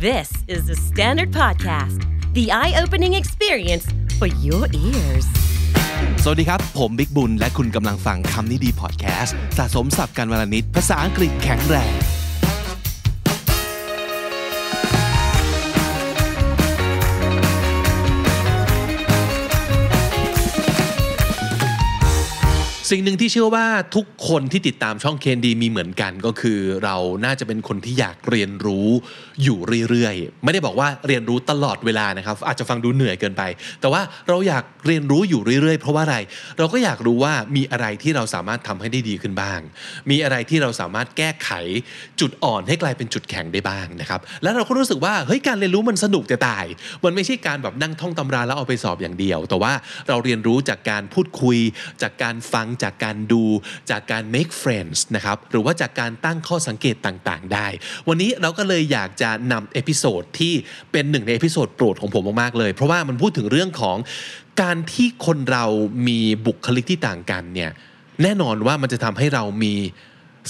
This is the Standard Podcast, the eye-opening experience for your ears. สวัสดีครับ ผมบิกบุญ และคุณกำลังฟังคำนี้ดีพอดแคสต์สะสมสับกันวลนิดภาษาอังกฤษแข็งแรงสิ่งหนึ่งที่เชื่อว่าทุกคนที่ติดตามช่องเคนดีมีเหมือนกัน ก็คือ เราน่าจะเป็นคนที่อยากเรียนรู้อยู่เรื่อยๆ ไม่ได้บอกว่าเรียนรู้ตลอดเวลานะครับอาจจะฟังดูเหนื่อยเกินไป แต่ว่าเราอยากเรียนรู้อยู่เรื่อยๆเพราะว่าอะไรเราก็อยากรู้ว่ามีอะไรที่เราสามารถทำให้ได้ดีขึ้นบ้าง มีอะไรที่เราสามารถแก้ไขจุดอ่อนให้กลายเป็นจุดแข็งได้บ้างนะครับแล้วเราก็รู้สึกว่าเฮ้ยการเรียนรู้มันสนุกจะตายมันไม่ใช่การแบบนั่งท่องตำราแล้วเอาไปสอบอย่างเดียว แต่ว่าเราเรียนรู้จากการพูดคุย จากการฟังจากการดูจากการ make friends นะครับ หรือว่าจากการตั้งข้อสังเกตต่างๆได้ วันนี้เราก็เลยอยากจะนำเอพิโซดที่เป็นหนึ่งในเอพิโซดโปรดของผมมาก ๆ เลย เพราะว่ามันพูดถึงเรื่องของ การที่คนเรามีบุคลิกที่ต่างกันเนี่ยแน่นอนว่ามันจะทำให้เรามี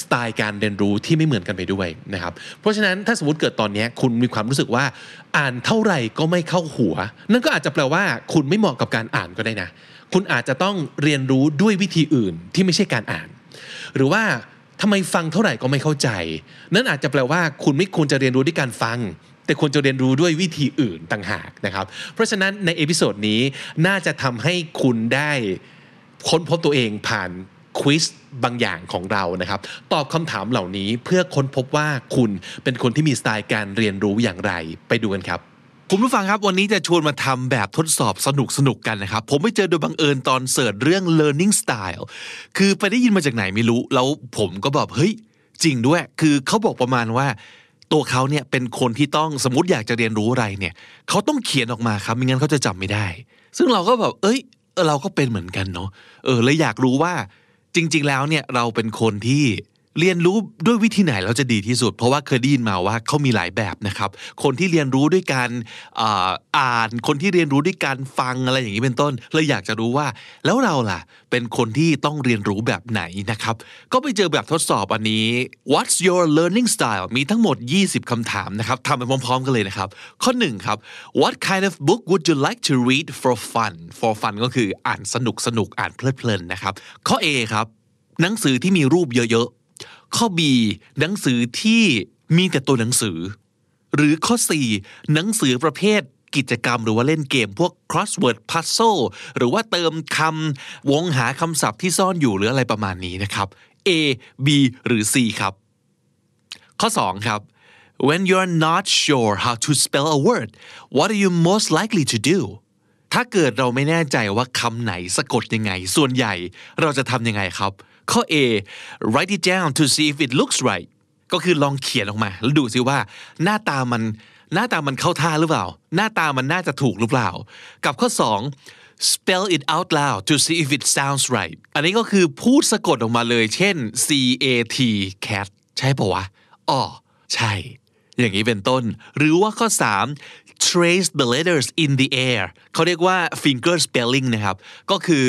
สไตล์การเรียนรู้ที่ไม่เหมือนกันไปด้วยนะครับ เพราะฉะนั้นถ้าสมมติเกิดตอนนี้คุณมีความรู้สึกว่าอ่านเท่าไหร่ก็ไม่เข้าหัวนั่นก็อาจจะแปลว่า คุณไม่เหมาะกับการอ่านก็ได้นะคุณอาจจะต้องเรียนรู้ด้วยวิธีอื่นที่ไม่ใช่การอ่าน หรือว่าทำไมฟังเท่าไหร่ก็ไม่เข้าใจ นั่นอาจจะแปลว่าคุณไม่ควรจะเรียนรู้ด้วยการฟัง แต่ควรจะเรียนรู้ด้วยวิธีอื่นต่างหากนะครับ เพราะฉะนั้นในเอพิโซดนี้น่าจะทำให้คุณได้ ค้นพบตัวเองผ่านควิสบางอย่างของเรานะครับ ตอบคำถามเหล่านี้เพื่อค้นพบว่าคุณเป็นคนที่มีสไตล์การเรียนรู้อย่างไร ไปดูกันครับคุณผู้ฟังครับวันนี้จะชวนมาทำแบบทดสอบสนุกสนุกกันนะครับ ผมไปเจอโดยบังเอิญตอนเสิร์ชเรื่อง learning style คือไปได้ยินมาจากไหนไม่รู้แล้วผมก็แบบเฮ้ย จริงด้วย คือเขาบอกประมาณว่า ตัวเขาเนี่ยเป็นคนที่ต้องสมมติอยากจะเรียนรู้อะไรเนี่ยเขาต้องเขียนออกมาครับไม่งั้นเขาจะจำไม่ได้ ซึ่งเราก็แบบเอ้ยเรา ก็เป็นเหมือนกันเนาะเออเลยอยากรู้ว่า จริง ๆ แล้วเนี่ยเราเป็นคนที่เรียนรู้ด้วยวิธีไหนเราจะดีที่สุดเพราะว่าเคยได้ยินมาว่าเขามีหลายแบบนะครับคนที่เรียนรู้ด้วยการอ่าน คนที่เรียนรู้ด้วยการฟังอะไรอย่างนี้เป็นต้นเลยอยากจะรู้ว่า แล้วเราล่ะเป็นคนที่ต้องเรียนรู้แบบไหนนะครับก็ไปเจอแบบทดสอบอันนี้ What's your learning style มีทั้งหมด 20คำถามนะครับทำไปพร้อมๆกันเลยนะครับข้อ1ครับ What kind of book would you like to read for fun for fun ก็คืออ่านสนุกสนุกอ่านเพลิดเพลินนะครับข้อ A ครับหนังสือที่มีรูปเยอะข้อ B หนังสือที่มีแต่ตัวหนังสือ หรือข้อ4หนังสือประเภทกิจกรรมหรือว่าเล่นเกมพวก crossword puzzle หรือว่าเติมคำวงหาคำศัพท์ที่ซ่อนอยู่หรืออะไรประมาณนี้นะครับ A B หรือ C ครับ ข้อ 2 ครับ when you're not sure how to spell a word what are you most likely to do ถ้าเกิดเราไม่แน่ใจว่าคำไหนสะกดยังไง ส่วนใหญ่เราจะทำยังไงครับข้อ A write it down to see if it looks right ก็คือลองเขียนออกมาแล้วดูซิว่าหน้าตามันหน้าตามันเข้าท่าหรือเปล่า หน้าตามันน่าจะถูกหรือเปล่า กับข้อ 2 spell it out loud to see if it sounds right อันนี้ก็คือพูดสะกดออกมาเลยเช่น C A T cat ใช่ปะวะอ๋อใช่ อย่างนี้เป็นต้น หรือว่าข้อ 3 trace the letters in the air เขาเรียกว่า finger spelling นะครับก็คือ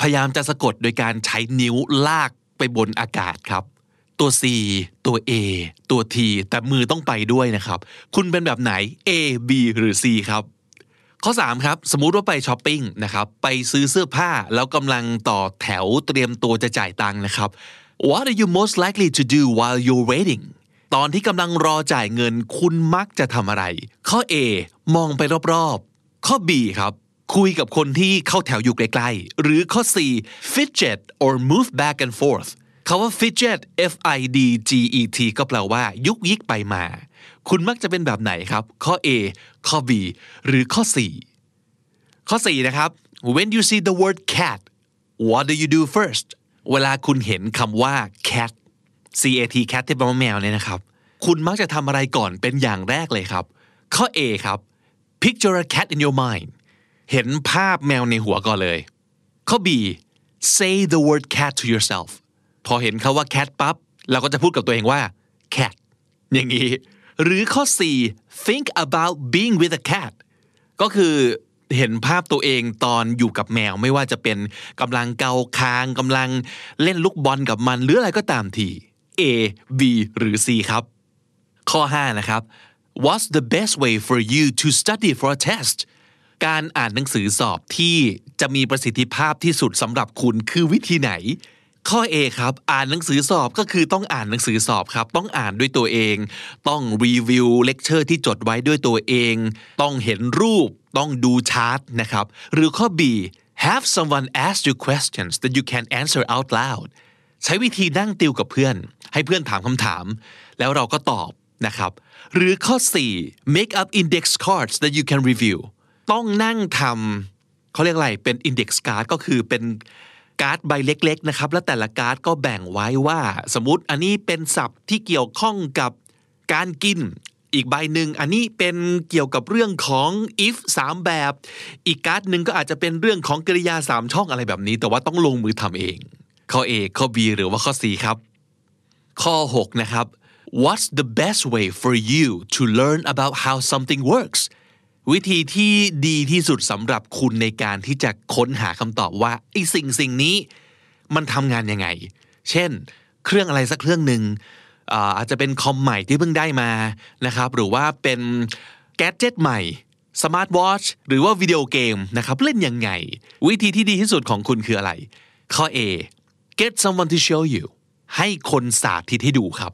พยายามจะสะกดโดยการใช้นิ้วลากไปบนอากาศครับ ตัว C ตัว A ตัว T แต่มือต้องไปด้วยนะครับ คุณเป็นแบบไหน A B หรือ C ครับ ข้อ 3 ครับ สมมุติว่าไปช้อปปิ้งนะครับไปซื้อเสื้อผ้า แล้วกำลังต่อแถวเตรียมตัวจะจ่ายตังค์นะครับ What are you most likely to do while you're waiting ตอนที่กำลังรอจ่ายเงินคุณมักจะทำอะไร ข้อ A มองไปรอบ ๆ ข้อ B ครับคุยกับคนที่เข้าแถวอยู่ใกล้ๆ หรือข้อ4 fidget or move back and forth คาว่า fidget f i d g e t ก็แปลว่า ยุกยิกไปมา คุณมักจะเป็นแบบไหนครับ ข้อ A ข้อ B หรือข้อ4ข้อ4นะครับ when you see the word cat what do you do first เวลาคุณเห็นคำว่า cat c a t cat ที่แปลว่าแมวเนี่ยนะครับ คุณมักจะทำอะไรก่อนเป็นอย่างแรกเลยครับ ข้อ A ครับ picture a cat in your mind เห็นภาพแมวในหัวก่อนเลย ข้อ B say the word cat to yourself พอเห็นเขาว่า cat ปั๊บเราก็จะพูดกับตัวเองว่า cat อย่างนี้ หรือข้อ C think about being with a cat ก็คือเห็นภาพตัวเองตอนอยู่กับแมวไม่ว่าจะเป็นกำลังเกาคางกำลังเล่นลูกบอลกับมันหรืออะไรก็ตามที A B หรือ C ครับ ข้อ5นะครับ What's the best way for you to study for a test การอ่านหนังสือสอบที่จะมีประสิทธิภาพที่สุดสำหรับคุณคือวิธีไหน ข้อ A ครับ อ่านหนังสือสอบก็คือต้องอ่านหนังสือสอบครับ ต้องอ่านด้วยตัวเอง ต้องรีวิวเลคเชอร์ที่จดไว้ด้วยตัวเอง ต้องเห็นรูป ต้องดูชาร์ตนะครับ หรือข้อ B have someone ask you questions that you can answer out loud ใช้วิธีนั่งติวกับเพื่อน ให้เพื่อนถามคำถาม แล้วเราก็ตอบนะครับ หรือข้อ4 make up index cards that you can review ต้องนั่งทำเขาเรียกอะไรเป็น index card ก็คือเป็นการ์ดใบเล็กๆนะครับและแต่ละการ์ดก็แบ่งไว้ว่า สมมติอันนี้เป็นศัพท์ที่เกี่ยวข้องกับการกินอีกใบหนึ่งอันนี้เป็นเกี่ยวกับเรื่องของ if 3 แบบ อีกการ์ดหนึ่งก็อาจจะเป็นเรื่องของกริยา 3 ช่องอะไรแบบนี้ แต่ว่าต้องลงมือทำเอง ข้อ A ข้อ B หรือว่าข้อ C ครับข้อ6นะครับ What's the best way for you to learn about how something works วิธีที่ดีที่สุดสำหรับคุณในการที่จะค้นหาคำตอบว่าไอ้สิ่งสิ่งนี้มันทำงานยังไง เช่น เครื่องอะไรสักเครื่องหนึ่งอาจจะเป็นคอมใหม่ที่เพิ่งได้มานะครับหรือว่าเป็นแกจเจ็ตใหม่ สมาร์ทวอชหรือว่าวิดีโอเกมนะครับเล่นยังไง วิธีที่ดีที่สุดของคุณคืออะไร ข้อ A get someone to show you ให้คนสาธิตให้ดูครับ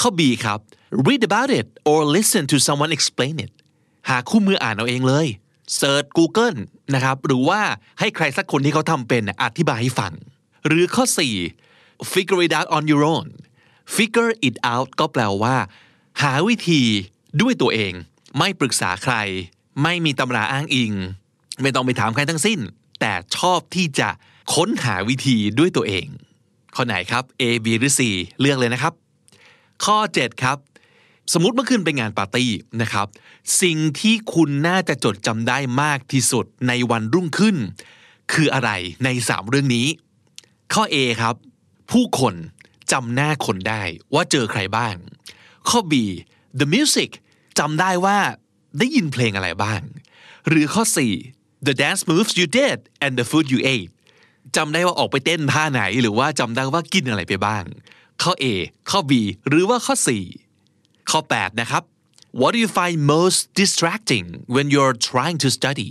ข้อ B ครับ read about it or listen to someone explain it หาคู่มืออ่านเอาเองเลยเซิร์ช Google นะครับ หรือว่าให้ใครสักคนที่เขาทำเป็นอธิบายให้ฟัง หรือข้อ 4 figure it out on your own figure it out ก็แปลว่า หาวิธีด้วยตัวเอง ไม่ปรึกษาใคร ไม่มีตำราอ้างอิง ไม่ต้องไปถามใครทั้งสิ้น แต่ชอบที่จะค้นหาวิธีด้วยตัวเอง ข้อไหนครับ A B หรือ C เลือกเลยนะครับ ข้อ 7 ครับสมมติเมื่อคืนไปงานปาร์ตี้นะครับ สิ่งที่คุณน่าจะจดจำได้มากที่สุดในวันรุ่งขึ้น คืออะไรใน 3 เรื่องนี้ ข้อ A ครับ ผู้คนจำหน้าคนได้ว่าเจอใครบ้าง ข้อ B the music จำได้ว่าได้ยินเพลงอะไรบ้าง หรือข้อ 4 the dance moves you did and the food you ate จำได้ว่าออกไปเต้นท่าไหนหรือว่าจำได้ว่ากินอะไรไปบ้าง ข้อ A ข้อ B หรือว่าข้อ 4ข้อ8นะครับ what do you find most distracting when you're trying to study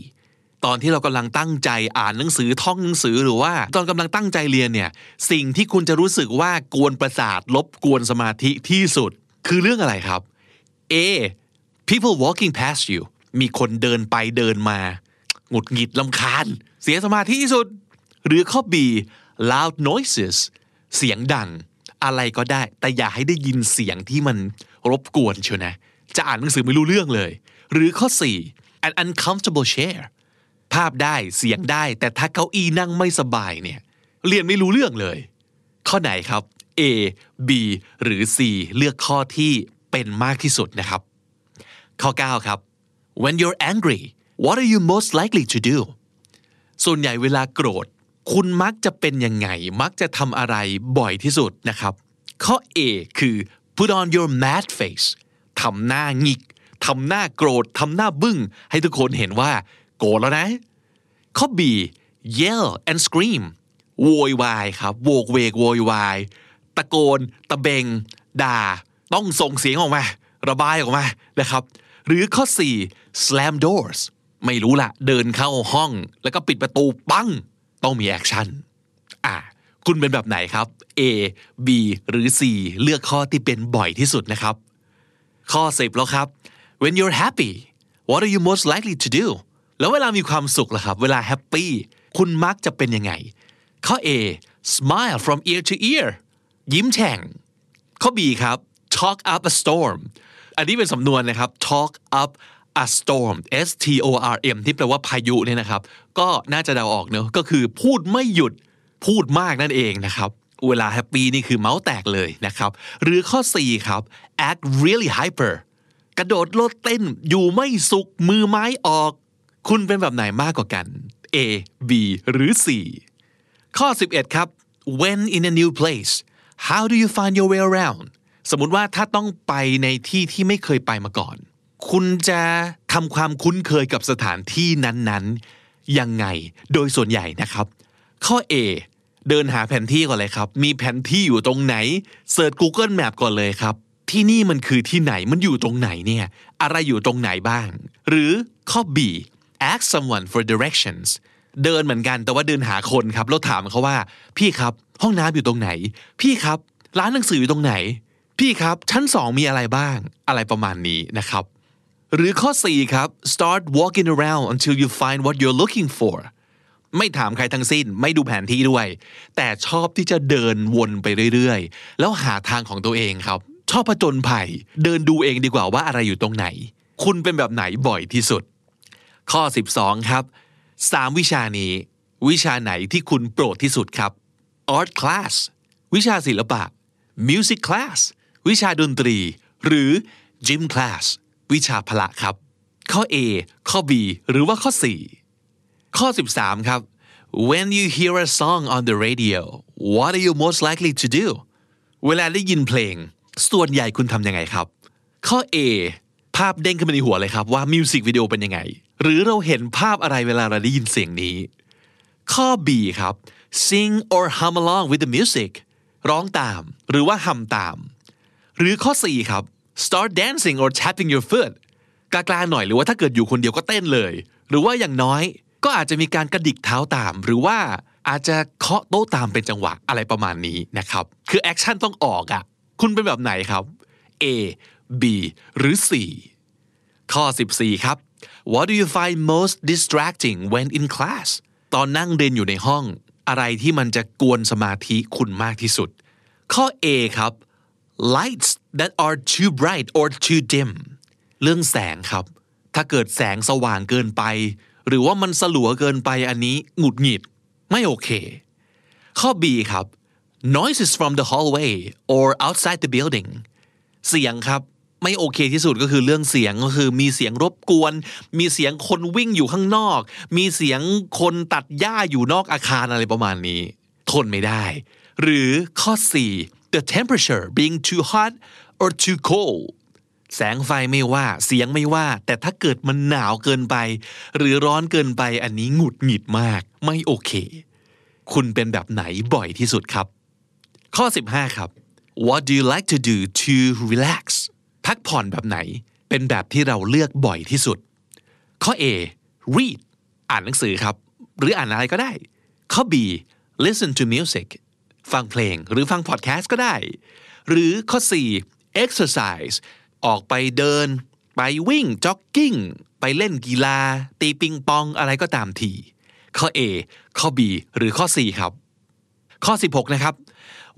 ตอนที่เรากำลังตั้งใจอ่านหนังสือท่องหนังสือหรือว่าตอนกำลังตั้งใจเรียนเนี่ยสิ่งที่คุณจะรู้สึกว่ากวนประสาทลบกวนสมาธิที่สุด คือเรื่องอะไรครับ A people walking past you มีคนเดินไปเดินมาหงุดหงิดลำคาญ เสียสมาธิที่สุด หรือข้อ B loud noises เสียงดัง อะไรก็ได้แต่อย่าให้ได้ยินเสียงที่มันรบกวนเชียวนะ จะอ่านหนังสือไม่รู้เรื่องเลย หรือข้อ4 an uncomfortable chair ภาพได้เสียงได้ แต่ถ้าเก้าอี้นั่งไม่สบายเนี่ยเรียนไม่รู้เรื่องเลย ข้อไหนครับ A B หรือ C เลือกข้อที่เป็นมากที่สุดนะครับ ข้อ9ครับ when you're angry what are you most likely to do ส่วนใหญ่เวลาโกรธ คุณมักจะเป็นยังไงมักจะทำอะไรบ่อยที่สุดนะครับ ข้อ A คือ put on your mad face ทำหน้าหงิกทำหน้าโกรธ ทำหน้าบึ้ง ให้ทุกคนเห็นว่าโกรธแล้วนะข้อ B yell and scream โวยวายครับโวกเวกโวยวาย ตะโกน ตะเบงด่า ต้องส่งเสียงออกมา ระบายออกมา นะครับ หรือข้อ4 slam doors ไม่รู้ละเดินเข้าห้อง แล้วก็ปิดประตูปัง ต้องมีแอคชั่นอ่าคุณเป็นแบบไหนครับ A B หรือ C เลือกข้อที่เป็นบ่อยที่สุดนะครับ ข้อสิบแล้วครับ when you're happy what are you most likely to do แล้วเวลามีความสุขล่ะครับ เวลาแฮปปี้ คุณมักจะเป็นยังไง ข้อ A smile from ear to ear ยิ้มแฉ่ง ข้อ B ครับ talk up a storm อันนี้เป็นสำนวนนะครับ talk up a storm S T O R M ที่แปลว่าพายุเนี่ยนะครับ ก็น่าจะเดาออกเนอะก็คือพูดไม่หยุดพูดมากนั่นเองนะครับ เวลาแฮปปี้นี่คือเมาส์แตกเลยนะครับ หรือข้อ 4 ครับ act really hyper กระโดดโลดเต้นอยู่ไม่สุกมือไม้ออก คุณเป็นแบบไหนมากกว่ากัน A B หรือ C ข้อ 11 ครับ when in a new place how do you find your way around สมมุติว่าถ้าต้องไปในที่ที่ไม่เคยไปมาก่อน คุณจะทำความคุ้นเคยกับสถานที่นั้นๆ ยังไงโดยส่วนใหญ่นะครับ ข้อ A เดินหาแผนที่ก่อนเลยครับ มีแผนที่อยู่ตรงไหน เสิร์ช Google Map ก่อนเลยครับ ที่นี่มันคือที่ไหน มันอยู่ตรงไหนเนี่ย อะไรอยู่ตรงไหนบ้าง หรือข้อ B ask someone for directions เดินเหมือนกันแต่ว่าเดินหาคนครับแล้วถามเขาว่าพี่ครับห้องน้ำอยู่ตรงไหน พี่ครับร้านหนังสืออยู่ตรงไหน พี่ครับชั้นสองมีอะไรบ้าง อะไรประมาณนี้นะครับ หรือข้อ4ครับ start walking around until you find what you're looking for ไม่ถามใครทั้งสิ้น ไม่ดูแผนที่ด้วย แต่ชอบที่จะเดินวนไปเรื่อยๆ แล้วหาทางของตัวเองครับ ชอบผจญภัย เดินดูเองดีกว่าว่าอะไรอยู่ตรงไหน คุณเป็นแบบไหนบ่อยที่สุด ข้อ 12 ครับ 3 วิชานี้ วิชาไหนที่คุณโปรดที่สุดครับ art class วิชาศิลปะ music class วิชาดนตรี หรือ gym class วิชาพละครับ ข้อ A ข้อ B หรือว่าข้อ4ข้อ 13ครับ when you hear a song on the radio what are you most likely to do เวลาได้ยินเพลงส่วนใหญ่คุณทำยังไงครับ ข้อ A ภาพเด้งขึ้นมาในหัวเลยครับว่ามิวสิกวิดีโอเป็นยังไงหรือเราเห็นภาพอะไรเวลาเราได้ยินเสียงนี้ ข้อ B ครับ sing or hum along with the music ร้องตาม หรือว่าหำตาม หรือข้อ4ครับ start dancing or tapping your foot กลางๆหน่อยหรือว่าถ้าเกิดอยู่คนเดียวก็เต้นเลย หรือว่าอย่างน้อยก็อาจจะมีการกระดิกเท้าตาม หรือว่าอาจจะเคาะโต๊ะตามเป็นจังหวะอะไรประมาณนี้นะครับ คือแอคชั่นต้องออกอะ่ะคุณเป็นแบบไหนครับ A B หรือ C ข้อ 14 ครับ What do you find most distracting when in class ตอนนั่งเรียนอยู่ในห้อง อะไรที่มันจะกวนสมาธิคุณมากที่สุด ข้อ A ครับ lights that are too bright or too dim เรื่องแสงครับ ถ้าเกิดแสงสว่างเกินไปหรือว่ามันสลัวเกินไปอันนี้หงุดหงิดไม่โอเค ข้อ B ครับ noises from the hallway or outside the building เสียงครับไม่โอเคที่สุดก็คือเรื่องเสียงก็คือมีเสียงรบกวน มีเสียงคนวิ่งอยู่ข้างนอก มีเสียงคนตัดหญ้าอยู่นอกอาคารอะไรประมาณนี้ทนไม่ได้ หรือข้อ4 the temperature being too hot or too cold แสงไฟไม่ว่าเสียงไม่ว่า แต่ถ้าเกิดมันหนาวเกินไป หรือร้อนเกินไปอันนี้หงุดหงิดมากไม่โอเค คุณเป็นแบบไหนบ่อยที่สุดครับ ข้อ 15 ครับ What do you like to do to relax พักผ่อนแบบไหน เป็นแบบที่เราเลือกบ่อยที่สุด ข้อ A read อ่านหนังสือครับ หรืออ่านอะไรก็ได้ ข้อ B listen to music ฟังเพลง หรือฟังพอดแคสต์ก็ได้ หรือข้อ C exercise ออกไปเดินไปวิ่งจ็อกกิ้งไปเล่นกีฬาตีปิงปองอะไรก็ตามที ข้อ A ข้อ B หรือข้อ C ครับ ข้อ16นะครับ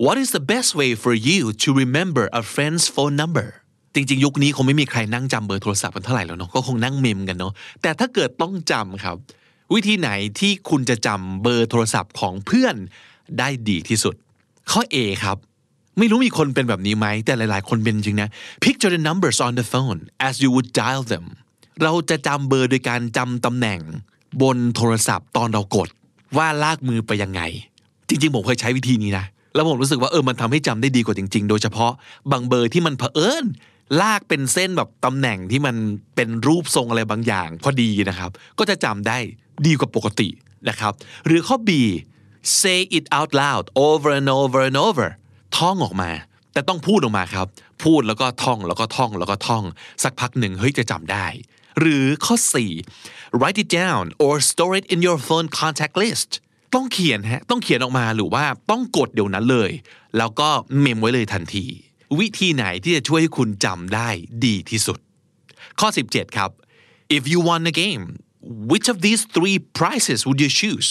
What is the best way for you to remember a friend's phone number จริงๆ ยุคนี้คงไม่มีใครนั่งจำเบอร์โทรศัพท์กันเท่าไหร่แล้วเนาะก็คงนั่งเมมกันเนาะแต่ถ้าเกิดต้องจำครับ วิธีไหนที่คุณจะจำเบอร์โทรศัพท์ของเพื่อนได้ดีที่สุด ข้อ A ครับไม่รู้มีคนเป็นแบบนี้ไหมแต่หลาย ๆ คนเป็นจริงนะ picture the numbers on the phone as you would dial them เราจะจำเบอร์โดยการจำตำแหน่ง บนโทรศัพท์ตอนเรากด ว่าลากมือไปยังไง จริงๆผมเคยใช้วิธีนี้นะแล้วผมรู้สึกว่าเออมันทำให้จำได้ดีกว่าจริง ๆ โดยเฉพาะ บางเบอร์ที่มันเผอิญลากเป็นเส้นแบบตำแหน่งที่มันเป็นรูปทรงอะไรบางอย่าง พอดีนะครับก็จะจำได้ดีกว่าปกตินะครับหรือข้อ B say it out loud over and over and over ท่องออกมา แต่ต้องพูดออกมาครับ พูดแล้วก็ท่องแล้วก็ท่องแล้วก็ท่อง สักพักหนึ่งเฮ้ยจะจำได้ หรือข้อ 4 write it down or store it in your phone contact list ต้องเขียนฮะต้องเขียนออกมาหรือว่าต้องกดเดี๋ยวนั้นเลย แล้วก็เมมไว้เลยทันที วิธีไหนที่จะช่วยให้คุณจำได้ดีที่สุด ข้อ17ครับ if you won a game which of these three prizes would you choose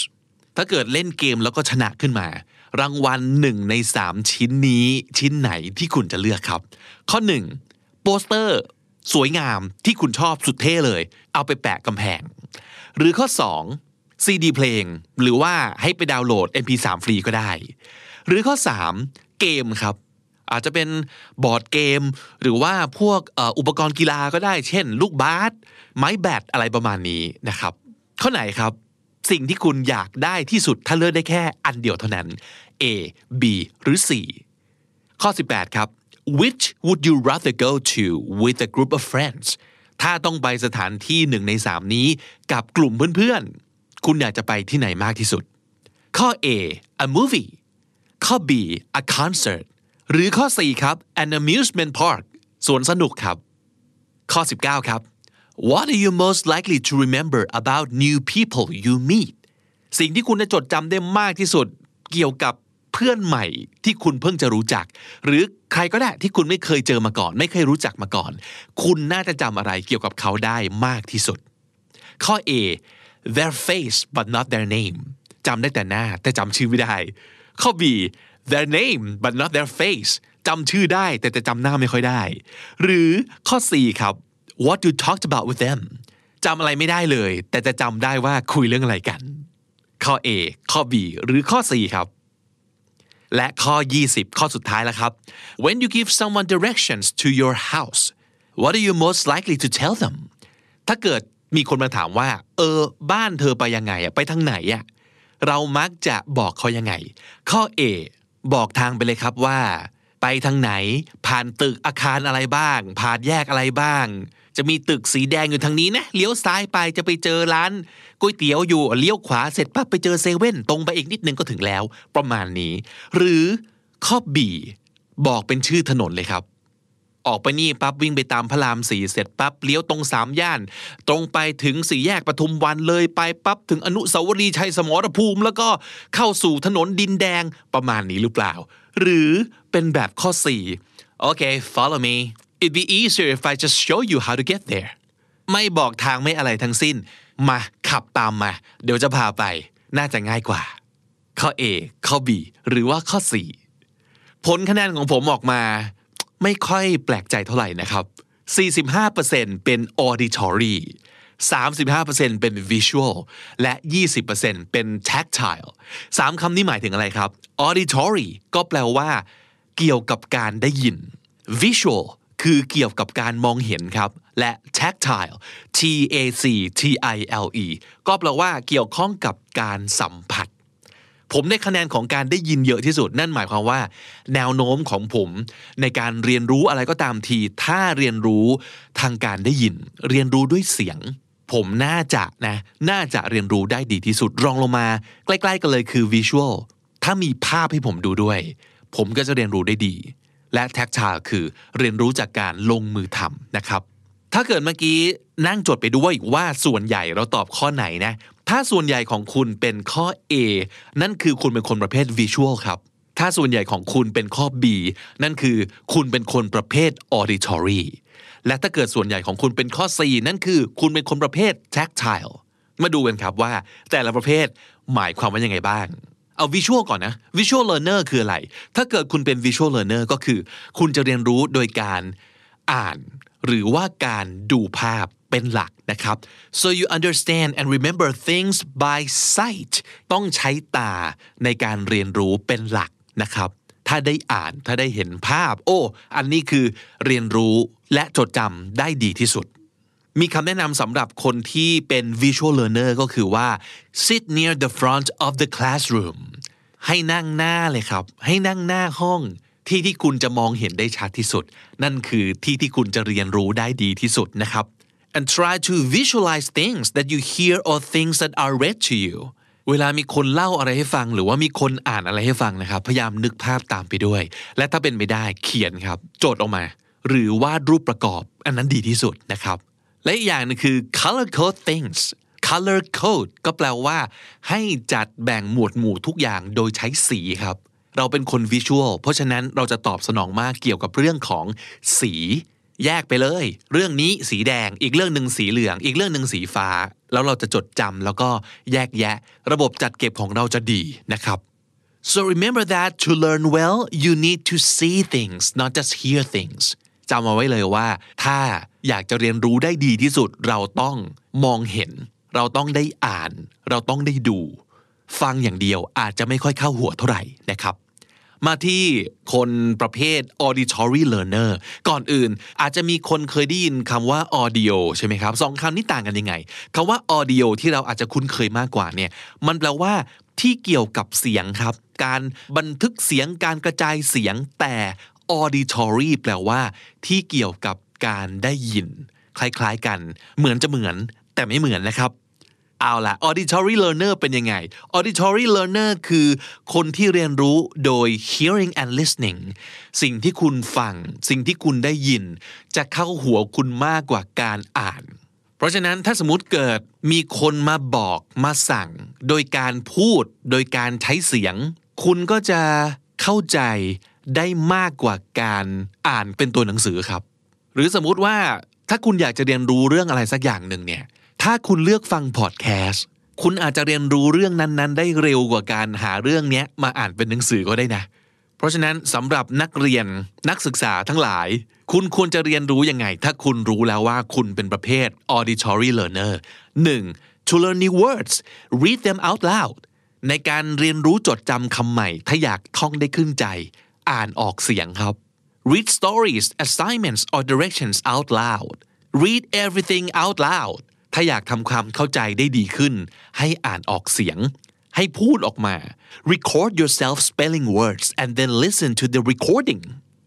ถ้าเกิดเล่นเกมแล้วก็ชนะขึ้นมารางวัลหนึ่งในสามชิ้นนี้ชิ้นไหนที่คุณจะเลือกครับ ข้อหนึ่งโปสเตอร์สวยงามที่คุณชอบสุดเท่เลย เอาไปแปะกำแพงหรือข้อสองซีดีเพลงหรือว่าให้ไปดาวน์โหลด MP3 ฟรีก็ได้ หรือข้อสามเกมครับ อาจจะเป็นบอร์ดเกม หรือว่าพวกอุปกรณ์กีฬาก็ได้ เช่น ลูกบาสไม้แบตอะไรประมาณนี้นะครับข้อไหนครับสิ่งที่คุณอยากได้ที่สุด ถ้าเลือกได้แค่อันเดียวเท่านั้น A B หรือ C ข้อ 18 ครับ which would you rather go to with a group of friends ถ้าต้องไปสถานที่หนึ่งในสามนี้กับกลุ่มเพื่อนๆ คุณอยากจะไปที่ไหนมากที่สุด ข้อ A a movie ข้อ B a concert หรือข้อ4ครับ an amusement park สวนสนุกครับ ข้อ 19 ครับ What are you most likely to remember about new people you meet สิ่งที่คุณจะจดจำได้มากที่สุด เกี่ยวกับเพื่อนใหม่ที่คุณเพิ่งจะรู้จัก หรือใครก็ได้ที่คุณไม่เคยเจอมาก่อน ไม่เคยรู้จักมาก่อน คุณน่าจะจำอะไรเกี่ยวกับเขาได้มากที่สุด ข้อ A their face but not their name จำได้แต่หน้าแต่จำชื่อไม่ได้ ข้อ B their name but not their face จำชื่อได้ แต่จะจำหน้าไม่ค่อยได้ หรือข้อ C ครับ what you talked about with them จำอะไรไม่ได้เลย แต่จะจำได้ว่าคุยเรื่องอะไรกัน ข้อ A ข้อ B หรือข้อ C ครับ และข้อ 20 ข้อสุดท้ายแล้วครับ when you give someone directions to your house what are you most likely to tell them ถ้าเกิดมีคนมาถามว่า เออ บ้านเธอไปยังไงอะไปทางไหนอะเรามักจะบอกเขายังไง ข้อ A บอกทางไปเลยครับว่า ไปทางไหน ผ่านตึกอาคารอะไรบ้างผ่านแยกอะไรบ้างจะมีตึกสีแดงอยู่ทางนี้นะเลี้ยวซ้ายไปจะไปเจอร้านก๋วยเตี๋ยวอยู่เลี้ยวขวาเสร็จปั๊บไปเจอเซเว่นตรงไปอีกนิดนึงก็ถึงแล้ว ประมาณนี้ หรือข้อบีบอกเป็นชื่อถนนเลยครับ ออกไปนี่ปั๊บวิ่งไปตามพระรามสี่เสร็จปั๊บเลี้ยวตรงสามย่าน ตรงไปถึงสี่แยกปทุมวันเลยไปปั๊บถึงอนุสาวรีย์ชัยสมรภูมิ แล้วก็เข้าสู่ถนนดินแดงประมาณนี้หรือเปล่า หรือเป็นแบบข้อ4โอเค follow me it'd be easier if I just show you how to get there ไม่บอกทางไม่อะไรทั้งสิ้น มาขับตามมา เดี๋ยวจะพาไป น่าจะง่ายกว่า ข้อ A ข้อ B หรือว่าข้อ4ผลคะแนนของผมออกมา ไม่ค่อยแปลกใจเท่าไหร่นะครับ45%เป็น auditory 35%เป็น visual และ 20%เป็น tactile สามคำนี้หมายถึงอะไรครับ auditory ก็แปลว่า เกี่ยวกับการได้ยิน visual คือเกี่ยวกับการมองเห็นครับ และ tactile t a c t i l e ก็แปลว่าเกี่ยวข้องกับการสัมผัส ผมได้คะแนนของการได้ยินเยอะที่สุด นั่นหมายความว่า แนวโน้มของผมในการเรียนรู้อะไรก็ตามทีถ้าเรียนรู้ทางการได้ยิน เรียนรู้ด้วยเสียง ผมน่าจะนะน่าจะเรียนรู้ได้ดีที่สุดรองลงมา ใกล้ๆกันเลยคือ visual ถ้ามีภาพให้ผมดูด้วย ผมก็จะเรียนรู้ได้ดีและแท็กชาคือเรียนรู้จากการลงมือทำนะครับ ถ้าเกิดเมื่อกี้นั่งจดไปด้วยว่าส่วนใหญ่เราตอบข้อไหนนะ ถ้าส่วนใหญ่ของคุณเป็นข้อ A นั่นคือคุณเป็นคนประเภทวิชวลครับ ถ้าส่วนใหญ่ของคุณเป็นข้อ B นั่นคือคุณเป็นคนประเภท auditory และถ้าเกิดส่วนใหญ่ของคุณเป็นข้อ C นั่นคือ คุณเป็นคนประเภท tactile มาดูกันครับว่าแต่ละประเภทหมายความว่ายังไงบ้างเอาวิชวลก่อนนะวิชวลเลอร์เนอร์คืออะไรถ้าเกิดคุณเป็นวิชวลเลอร์เนอร์ก็คือ คุณจะเรียนรู้โดยการอ่าน หรือว่าการดูภาพเป็นหลักนะครับ so you understand and remember things by sight ต้องใช้ตาในการเรียนรู้เป็นหลักนะครับ ถ้าได้อ่านถ้าได้เห็นภาพโอ้อันนี้คือเรียนรู้และจดจำได้ดีที่สุดมีคำแนะนำสำหรับคนที่เป็น visual learner ก็คือว่า sit near the front of the classroom ให้นั่งหน้าเลยครับ ให้นั่งหน้าห้อง ที่ที่คุณจะมองเห็นได้ชัดที่สุด นั่นคือที่ที่คุณจะเรียนรู้ได้ดีที่สุดนะครับ and try to visualize things that you hear or things that are read to you เวลามีคนเล่าอะไรให้ฟังหรือว่ามีคนอ่านอะไรให้ฟังนะครับ พยายามนึกภาพตามไปด้วย และถ้าเป็นไม่ได้เขียนครับ โจทย์ออกมา หรือวาดรูปประกอบ อันนั้นดีที่สุดนะครับและอีกอย่างนึงคือ color code things color code ก็แปลว่า ให้จัดแบ่งหมวดหมู่ทุกอย่างโดยใช้สีครับ เราเป็นคนวิชวลเพราะฉะนั้นเราจะตอบสนองมากเกี่ยวกับเรื่องของ สี แยกไปเลย เรื่องนี้สีแดงอีกเรื่องหนึ่งสีเหลือง อีกเรื่องหนึ่งสีฟ้า แล้วเราจะจดจำแล้วก็แยกแยะ ระบบจัดเก็บของเราจะดีนะครับ so remember that to learn well you need to see things not just hear things จำเอาไว้เลยว่า ถ้าอยากจะเรียนรู้ได้ดีที่สุดเราต้องมองเห็น เราต้องได้อ่าน เราต้องได้ดู ฟังอย่างเดียวอาจจะไม่ค่อยเข้าหัวเท่าไหร่นะครับ มาที่คนประเภท auditory learner ก่อนอื่นอาจจะมีคนเคยได้ยินคำว่า audio ใช่ไหมครับ สองคำนี้ต่างกันยังไงคำว่า audio ที่เราอาจจะคุ้นเคยมากกว่าเนี่ยมันแปลว่าที่เกี่ยวกับเสียงครับ การบันทึกเสียงการกระจายเสียงแต่ auditory แปลว่า ที่เกี่ยวกับการได้ยิน คล้าย ๆ กัน เหมือนจะเหมือน แต่ไม่เหมือนนะครับ เอาละ auditory learner เป็นยังไง auditory learner คือ คนที่เรียนรู้โดย hearing and listening สิ่งที่คุณฟัง สิ่งที่คุณได้ยิน จะเข้าหัวคุณมากกว่าการอ่าน เพราะฉะนั้นถ้าสมมติเกิดมีคนมาบอกมาสั่ง โดยการพูด โดยการใช้เสียง คุณก็จะเข้าใจได้มากกว่าการอ่านเป็นตัวหนังสือครับ หรือสมมุติว่าถ้าคุณอยากจะเรียนรู้เรื่องอะไรสักอย่างหนึ่งเนี่ย ถ้าคุณเลือกฟังพอดแคสต์ คุณอาจจะเรียนรู้เรื่องนั้น ๆ ได้เร็วกว่าการหาเรื่องนี้มาอ่านเป็นหนังสือก็ได้นะ เพราะฉะนั้นสำหรับนักเรียนนักศึกษาทั้งหลาย คุณควรจะเรียนรู้ยังไง ถ้าคุณรู้แล้วว่าคุณเป็นประเภท auditory learner 1. to learn new words read them out loud ในการเรียนรู้จดจำคำใหม่ ถ้าอยากท่องได้ขึ้นใจอ่านออกเสียงครับ read stories assignments or directions out loud read everything out loud ถ้าอยากทำความเข้าใจได้ดีขึ้น ให้อ่านออกเสียง ให้พูดออกมา record yourself spelling words and then listen to the recording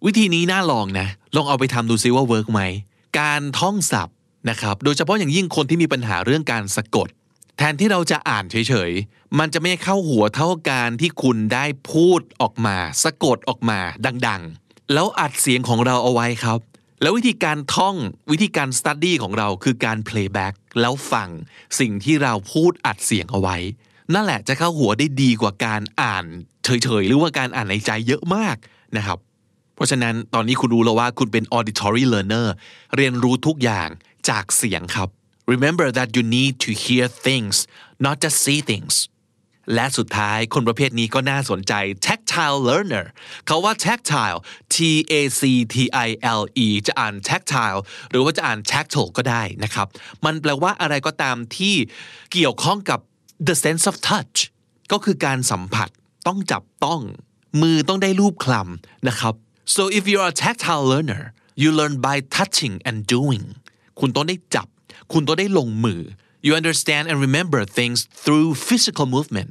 วิธีนี้น่าลองนะลองเอาไปทำดูซิว่าเวิร์กไหมการท่องศัพท์นะครับโดยเฉพาะอย่างยิ่งคนที่มีปัญหาเรื่องการสะกดแทนที่เราจะอ่านเฉยๆ มันจะไม่เข้าหัวเท่าการที่คุณได้พูดออกมา สะกดออกมา ดัง ๆ แล้วอัดเสียงของเราเอาไว้ครับ แล้ววิธีการท่องวิธีการสตัดดี้ของเราคือการ playback แล้วฟัง สิ่งที่เราพูดอัดเสียงเอาไว้ นั่นแหละจะเข้าหัวได้ดีกว่าการอ่านเฉยๆ หรือว่าการอ่านในใจเยอะมากนะครับ เพราะฉะนั้นตอนนี้คุณรู้แล้วว่าคุณเป็น auditory learner เรียนรู้ทุกอย่างจากเสียงครับ remember that you need to hear things not just see things และสุดท้ายคนประเภทนี้ก็น่าสนใจ tactile learner เขาว่า tactile T A C T I L E จะอ่าน tactile หรือว่าจะอ่าน tactile ก็ได้นะครับ มันแปลว่าอะไรก็ตามที่เกี่ยวข้องกับ the sense of touch ก็คือการสัมผัส ต้องจับต้อง มือต้องได้รูปคลำนะครับ so if you are a tactile learner you learn by touching and doing คุณต้องได้จับคุณต้องได้ลงมือ you understand and remember things through physical movement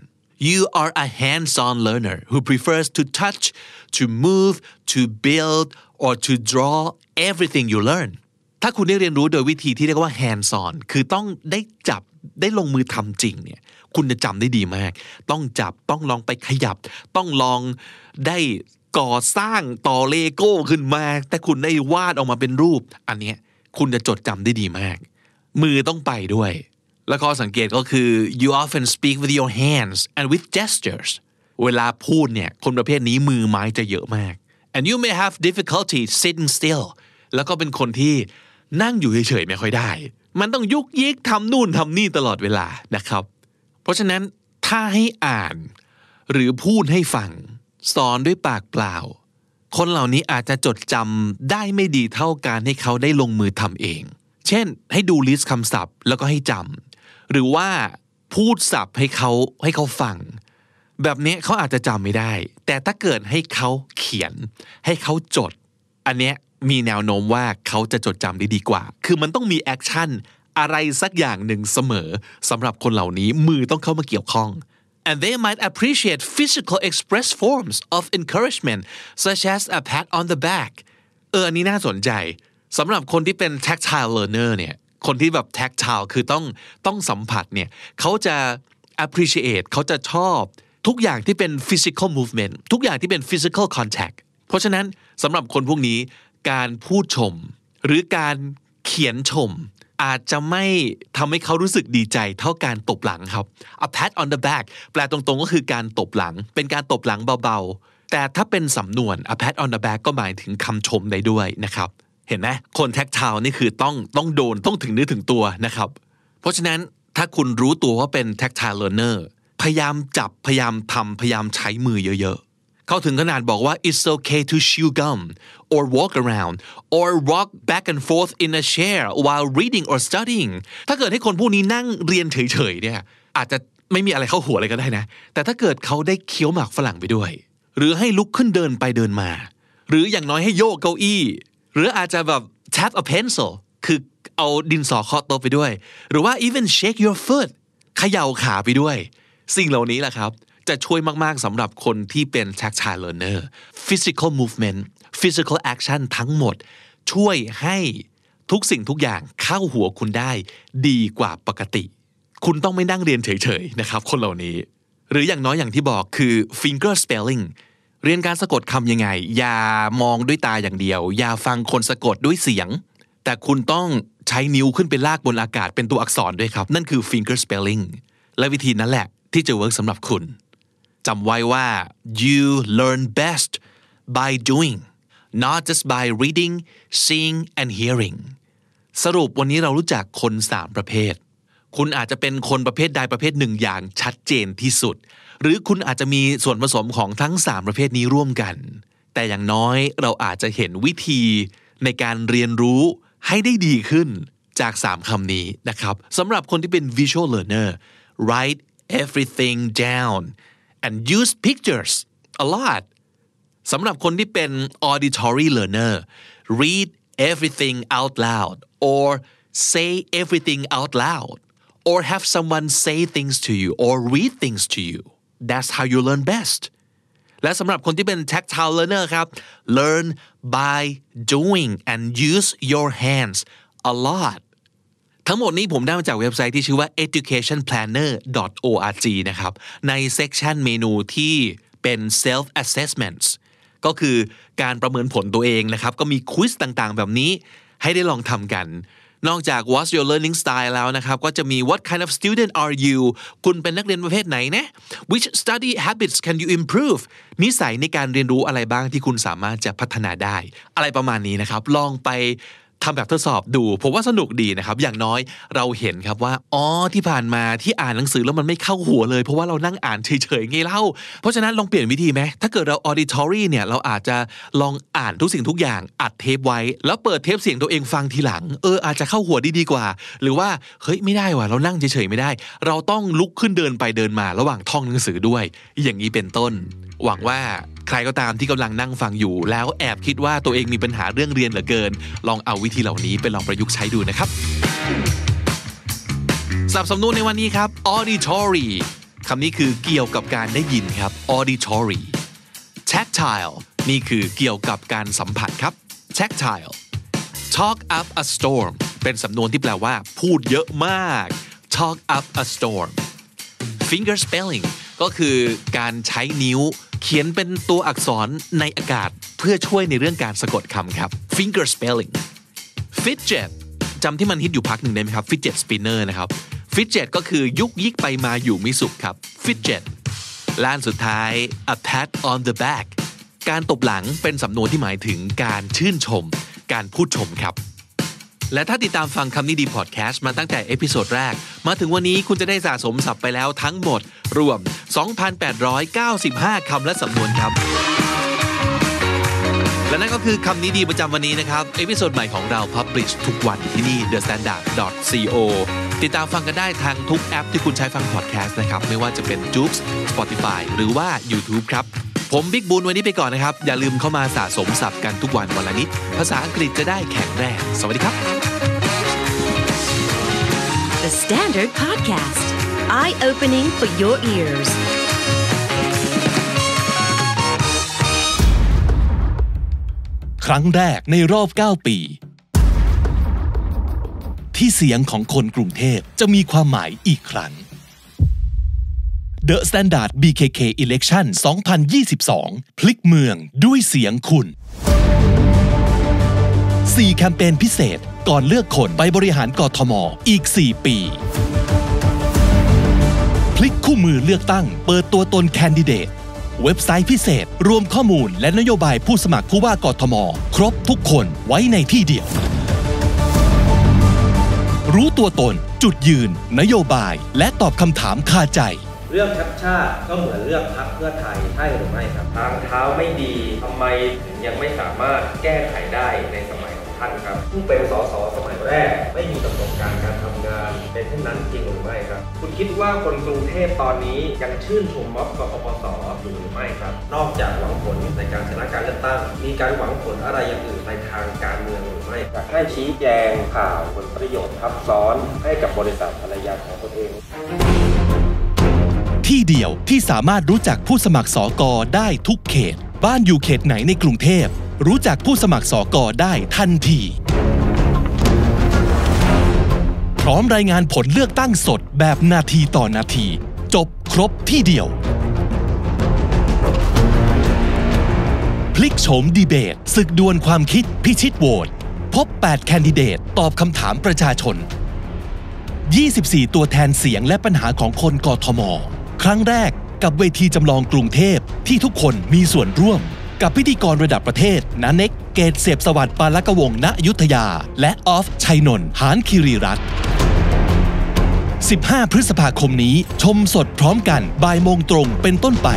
you are a hands-on learner who prefers to touch to move to build or to draw everything you learn ถ้าคุณได้เรียนรู้โดยวิธีที่เรียกว่า hands-on คือต้องได้จับ ได้ลงมือทำจริงเนี่ย คุณจะจำได้ดีมาก ต้องจับ ต้องลองไปขยับ ต้องลองได้ก่อสร้างต่อเลโก้ขึ้นมา แต่คุณได้วาดออกมาเป็นรูป อันนี้คุณจะจดจำได้ดีมากมือต้องไปด้วย แล้วก็สังเกตก็คือ you often speak with your hands and with gestures เวลาพูดเนี่ยคนประเภทนี้มือไม้จะเยอะมาก and you may have difficulty sitting still แล้วก็เป็นคนที่นั่งอยู่เฉยๆไม่ค่อยได้ มันต้องยุกยิกทำนู่นทำนี่ตลอดเวลานะครับ เพราะฉะนั้นถ้าให้อ่านหรือพูดให้ฟังสอนด้วยปากเปล่า คนเหล่านี้อาจจะจดจำได้ไม่ดีเท่าการให้เขาได้ลงมือทำเองเช่นให้ดูลิสต์คำศัพท์ แล้วก็ให้จำหรือว่าพูดศัพท์ให้เขาให้เขาฟัง แบบนี้เขาอาจจะจำไม่ได้ แต่ถ้าเกิดให้เขาเขียน ให้เขาจด อันเนี้ยมีแนวโน้มว่าเขาจะจดจำได้ดีกว่า คือมันต้องมีแอคชั่นอะไรสักอย่างหนึ่งเสมอสำหรับคนเหล่านี้มือต้องเข้ามาเกี่ยวข้อง and they might appreciate physical express forms of encouragement such as a pat on the back เอออันนี้น่าสนใจสำหรับคนที่เป็น tactile learner เนี่ย คนที่แบบ tactile คือต้องต้องสัมผัสเนี่ย เขาจะ appreciate เขาจะชอบทุกอย่างที่เป็น physical movement ทุกอย่างที่เป็น physical contact เพราะฉะนั้นสำหรับคนพวกนี้การพูดชมหรือการเขียนชม อาจจะไม่ทำให้เขารู้สึกดีใจ เท่าการตบหลังครับ a pat on the back แปลตรงๆก็คือการตบหลัง เป็นการตบหลังเบาๆ แต่ถ้าเป็นสำนวน a pat on the back ก็หมายถึงคำชมได้ด้วยนะครับเห็นไหมคนแท็กทาวนี่คือต้องต้องโดนต้องถึงนื้อถึงตัวนะครับ เพราะฉะนั้นถ้าคุณรู้ตัวว่าเป็นแท็กทาวเลอร์เนอร์ พยายามจับพยายามทำพยายามใช้มือเยอะๆ เขาถึงขนาดบอกว่า it's okay to chew gum or walk around or walk back and forth in a chair while reading or studying ถ้าเกิดให้คนพวกนี้นั่งเรียนเฉยๆเนี่ยอาจจะไม่มีอะไรเข้าหัวเลยก็ได้นะ แต่ถ้าเกิดเขาได้เคี้ยวหมากฝรั่งไปด้วย หรือให้ลุกขึ้นเดินไปเดินมา หรืออย่างน้อยให้โยกเก้าอี้หรืออาจจะแบบ tap a pencil คือเอาดินสอเคาะโต๊ะไปด้วย หรือว่า even shake your foot เขย่าขาไปด้วย สิ่งเหล่านี้แหละครับ จะช่วยมากๆสำหรับคนที่เป็น tactile learner physical movement physical action ทั้งหมด ช่วยให้ทุกสิ่งทุกอย่างเข้าหัวคุณได้ดีกว่าปกติ คุณต้องไม่นั่งเรียนเฉยๆนะครับ คนเหล่านี้ หรืออย่างน้อยอย่างที่บอกคือ finger spelling เรียนการสะกดคำยังไง อย่ามองด้วยตาอย่างเดียวอย่าฟังคนสะกดด้วยเสียง แต่คุณต้องใช้นิ้วขึ้นไปลากบนอากาศเป็นตัวอักษรด้วยครับ นั่นคือ finger spelling และวิธีนั้นแหละที่จะเวิร์กสำหรับคุณจำไว้ว่า you learn best by doing not just by reading seeing and hearing สรุปวันนี้เรารู้จักคน 3 ประเภท คุณอาจจะเป็นคนประเภทใดประเภทหนึ่งอย่างชัดเจนที่สุดหรือคุณอาจจะมีส่วนผสมของทั้ง 3 ประเภทนี้ร่วมกัน แต่อย่างน้อยเราอาจจะเห็นวิธีในการเรียนรู้ให้ได้ดีขึ้นจาก 3คำนี้นะครับ สำหรับคนที่เป็น visual learner write everything down and use pictures a lot สำหรับคนที่เป็น auditory learner read everything out loud or say everything out loud or have someone say things to you or read things to you that's how you learn best และสำหรับคนที่เป็น tactile learner ครับ learn by doing and use your hands a lot ทั้งหมดนี้ผมได้มาจากเว็บไซต์ที่ชื่อว่า educationplanner.org นะครับ ในเซกชันเมนูที่เป็น self assessments ก็คือการประเมินผลตัวเองนะครับ ก็มีควิสต่างๆแบบนี้ให้ได้ลองทำกันนอกจาก what's your learning style แล้วนะครับ ก็จะมี what kind of student are you คุณเป็นนักเรียนประเภทไหนนะ which study habits can you improve นิสัยในการเรียนรู้อะไรบ้างที่คุณสามารถจะพัฒนาได้ อะไรประมาณนี้นะครับ ลองไปทำแบบทดสอบดูผมว่าสนุกดีนะครับ อย่างน้อยเราเห็นครับว่าอ๋อที่ผ่านมาที่อ่านหนังสือแล้วมันไม่เข้าหัวเลย เพราะว่าเรานั่งอ่านเฉยๆไงเล่า เพราะฉะนั้นลองเปลี่ยนวิธีไหมถ้าเกิดเรา auditory เนี่ยเราอาจจะลองอ่านทุกสิ่งทุกอย่างอัดเทปไว้ แล้วเปิดเทปเสียงตัวเองฟังทีหลังเอออาจจะเข้าหัวดีดีกว่า หรือว่าเฮ้ยไม่ได้ว่ะเรานั่งเฉยๆไม่ได้ เราต้องลุกขึ้นเดินไปเดินมาระหว่างท่องหนังสือด้วย อย่างนี้เป็นต้น หวังว่าใครก็ตามที่กำลังนั่งฟังอยู่ แล้วแอบคิดว่าตัวเองมีปัญหาเรื่องเรียนเหลือเกิน ลองเอาวิธีเหล่านี้ไปลองประยุกต์ใช้ดูนะครับสับสำนวนในวันนี้ครับ auditory คำนี้คือเกี่ยวกับการได้ยินครับ auditory tactile นี่คือเกี่ยวกับการสัมผัสครับ tactile talk up a storm เป็นสำนวนที่แปลว่าพูดเยอะมาก talk up a storm finger spelling ก็คือการใช้นิ้วเขียนเป็นตัวอักษรในอากาศเพื่อช่วยในเรื่องการสะกดคำครับ finger spelling fidget จำที่มันฮิตอยู่พักหนึ่งได้ไหมครับ fidget spinner นะครับ fidget ก็คือยุกยิกไปมาอยู่มิสุขครับ fidget ล้านสุดท้าย a pat on the back การตบหลังเป็นสำนวนที่หมายถึงการชื่นชม การพูดชมครับและถ้าติดตามฟังคำนี้ดีพอดแคสต์มาตั้งแต่เอพิโซดแรก มาถึงวันนี้คุณจะได้สะสมศัพท์ไปแล้วทั้งหมดรวม 2,895 คำและสำนวนครับ และนั่นก็คือ คำนี้ดีประจำวันนี้นะครับ เอพิโซดใหม่ของเราพับริชทุกวันที่นี่ The Standard co ติดตามฟังกันได้ทางทุกแอปที่คุณใช้ฟังพอดแคสต์นะครับ ไม่ว่าจะเป็น j o o x Spotify หรือว่า YouTube ครับผมบิ๊กบูลวันนี้ไปก่อนนะครับอย่าลืมเข้ามาสะสมศัพท์กันทุกวันวันละนิดภาษาอังกฤษจะได้แข็งแรงสวัสดีครับ The Standard Podcast Eye Opening for Your Ears ครั้งแรกในรอบ9ปี ที่เสียงของคนกรุงเทพจะมีความหมายอีกครั้ง The Standard BKK Election 2022 พลิกเมืองด้วยเสียงคุณ 4 แคมเปญพิเศษก่อนเลือกคนไปบริหารกทม อีก 4 ปี พลิกคู่มือเลือกตั้ง เปิดตัวตนแคนดิเดต เว็บไซต์พิเศษ รวมข้อมูลและนโยบายผู้สมัครผู้ว่ากทม ครบทุกคนไว้ในที่เดียว รู้ตัวตน จุดยืน นโยบาย และตอบคำถามคาใจเรื่องชักชาติก็เหมือนเลือกพักเพื่อไทยใช่หรือไม่ครับทางเท้าไม่ดีทำไมถึงยังไม่สามารถแก้ไขได้ในสมัยของท่านครับผู้เป็นสสสมัยแรก ไม่มีประสบการณ์การทำงานเป็นเช่นนั้นจริงหรือไม่ครับ คุณคิดว่าคนกรุงเทพตอนนี้ยังชื่นชมม็อบกปปสอยู่หรือไม่ครับ นอกจากหวังผลในการชนะการเลือกตั้ง มีการหวังผลอะไรอย่างอื่นในทางการเมืองหรือไม่อยากให้ชี้แจงข่าวผลประโยชน์ทับซ้อนให้กับบริษัทภรรยาของตนเองที่เดียวที่สามารถรู้จักผู้สมัครสอกอได้ทุกเขต บ้านอยู่เขตไหนในกรุงเทพ รู้จักผู้สมัครสอกอได้ทันที พร้อมรายงานผลเลือกตั้งสดแบบนาทีต่อนาที จบครบที่เดียว พลิกโฉมดีเบตศึกดวลความคิดพิชิตโหวตพบ 8 แคนดิเดตตอบคำถามประชาชน 24 ตัวแทนเสียงและปัญหาของคนกทมครั้งแรกกับเวทีจำลองกรุงเทพที่ทุกคนมีส่วนร่วม กับพิธีกรระดับประเทศนันเน็กเกตเสพสวัสดิ์ปาลกวงณยุทธยา และออฟชัยนนท์หานคิริรัตน์15 พฤษภาคมนี้ชมสดพร้อมกันบ่ายโมงตรงเป็นต้นไป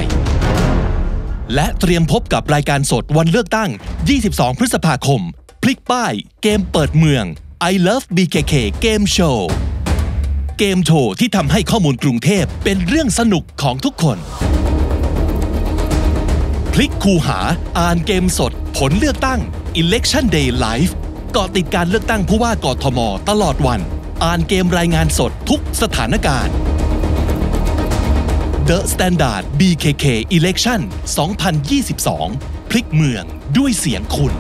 และเตรียมพบกับรายการสดวันเลือกตั้ง 22 พฤษภาคม พลิกป้ายเกมเปิดเมือง I Love BKK Game Show เกมโชว์ที่ทำให้ข้อมูลกรุงเทพเป็นเรื่องสนุกของทุกคนคลิกคูหาอ่านเกมสดผลเลือกตั้ง Election Day Live เกาะติดการเลือกตั้งผู้ว่ากทม ตลอดวัน อ่านเกมรายงานสดทุกสถานการณ์ The Standard BKK Election 2022 พลิกเมืองด้วยเสียงคุณ